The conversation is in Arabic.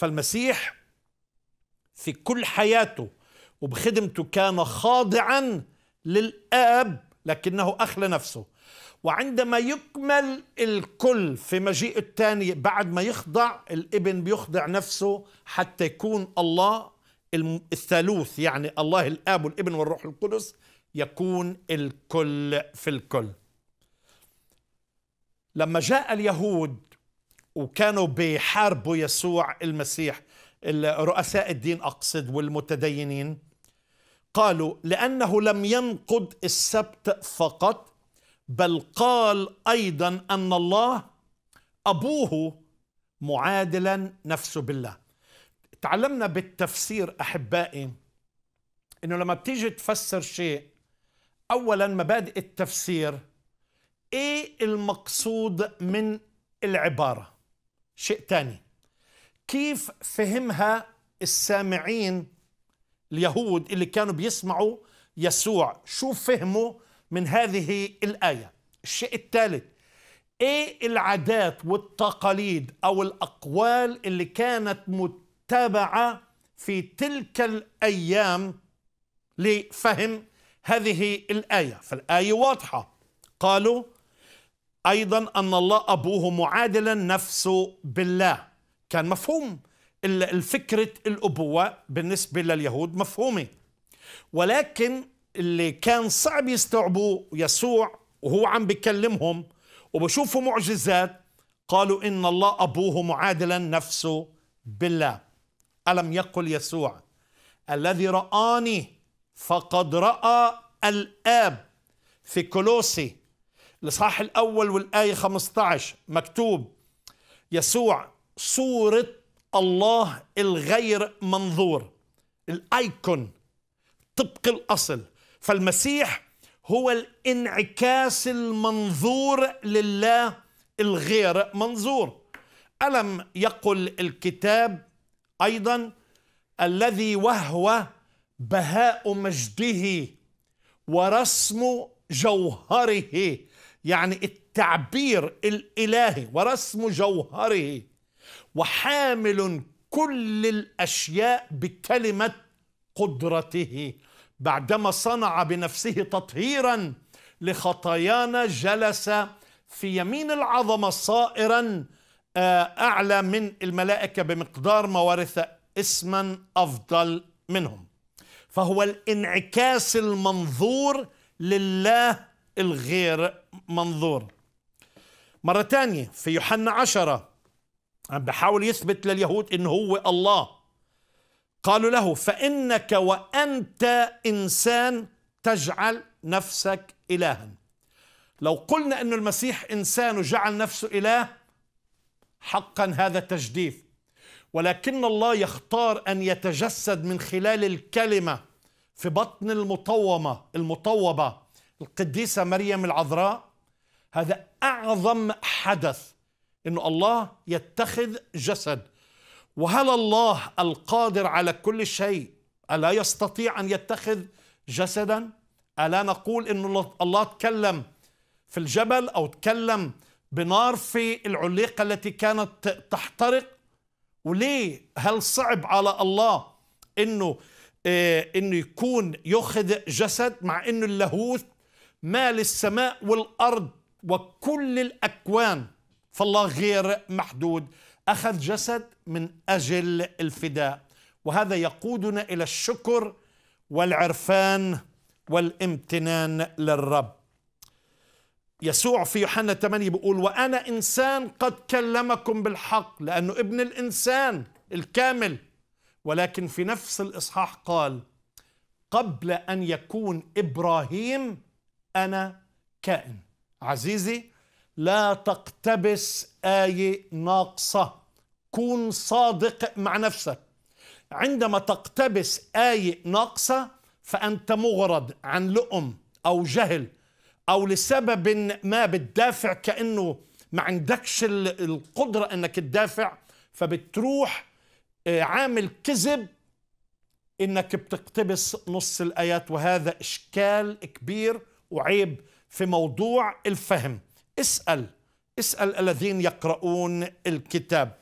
فالمسيح في كل حياته وبخدمته كان خاضعا للآب لكنه أخلى نفسه وعندما يكمل الكل في مجيء الثاني بعد ما يخضع الابن بيخضع نفسه حتى يكون الله الثالوث يعني الله الآب والابن والروح القدس يكون الكل في الكل لما جاء اليهود وكانوا بيحاربوا يسوع المسيح رؤساء الدين أقصد والمتدينين قالوا لأنه لم ينقض السبت فقط بل قال أيضا أن الله أبوه معادلا نفسه بالله تعلمنا بالتفسير أحبائي أنه لما بتيجي تفسر شيء أولا مبادئ التفسير إيه المقصود من العبارة شيء ثاني كيف فهمها السامعين اليهود اللي كانوا بيسمعوا يسوع شو فهموا من هذه الآية الشيء الثالث ايه العادات والتقاليد او الاقوال اللي كانت متبعه في تلك الايام لفهم هذه الايه فالايه واضحه قالوا أيضا أن الله أبوه معادلا نفسه بالله كان مفهوم الفكرة الأبوة بالنسبة لليهود مفهومة ولكن اللي كان صعب يستوعبوه يسوع وهو عم بكلمهم وبشوفوا معجزات قالوا إن الله أبوه معادلا نفسه بالله ألم يقل يسوع الذي رآني فقد رأى الآب في كولوسي الإصحاح الأول والآية 15 مكتوب يسوع صورة الله الغير منظور الأيكون طبق الأصل فالمسيح هو الانعكاس المنظور لله الغير منظور ألم يقل الكتاب أيضا الذي وهو بهاء مجده ورسم جوهره يعني التعبير الالهي ورسم جوهره وحامل كل الاشياء بكلمه قدرته بعدما صنع بنفسه تطهيرا لخطايانا جلس في يمين العظمه صائرا آه، اعلى من الملائكه بمقدار ما ورث اسما افضل منهم فهو الانعكاس المنظور لله الغير منظور مرة تانية في يوحنا عشرة عم بحاول يثبت لليهود إن هو الله قالوا له فإنك وأنت إنسان تجعل نفسك إلها لو قلنا أن المسيح إنسان وجعل نفسه إله حقا هذا تجديف ولكن الله يختار أن يتجسد من خلال الكلمة في بطن المطومة المطوبة القديسة مريم العذراء هذا أعظم حدث أن الله يتخذ جسد وهل الله القادر على كل شيء ألا يستطيع أن يتخذ جسدا ألا نقول أن الله تكلم في الجبل أو تكلم بنار في العليقة التي كانت تحترق وليه هل صعب على الله أنه إيه انه يكون ياخذ جسد مع انه اللاهوت ما للسماء والأرض وكل الأكوان فالله غير محدود أخذ جسد من أجل الفداء وهذا يقودنا إلى الشكر والعرفان والامتنان للرب يسوع في يوحنا 8 بيقول وأنا إنسان قد كلمكم بالحق لأنه ابن الإنسان الكامل ولكن في نفس الإصحاح قال قبل أن يكون إبراهيم أنا كائن عزيزي لا تقتبس آية ناقصة كون صادق مع نفسك عندما تقتبس آية ناقصة فأنت مغرض عن لؤم أو جهل أو لسبب ما بتدافع كأنه ما عندكش القدرة أنك تدافع فبتروح آه، عامل كذب أنك بتقتبس نص الآيات وهذا إشكال كبير وعيب في موضوع الفهم اسأل اسأل الذين يقرؤون الكتاب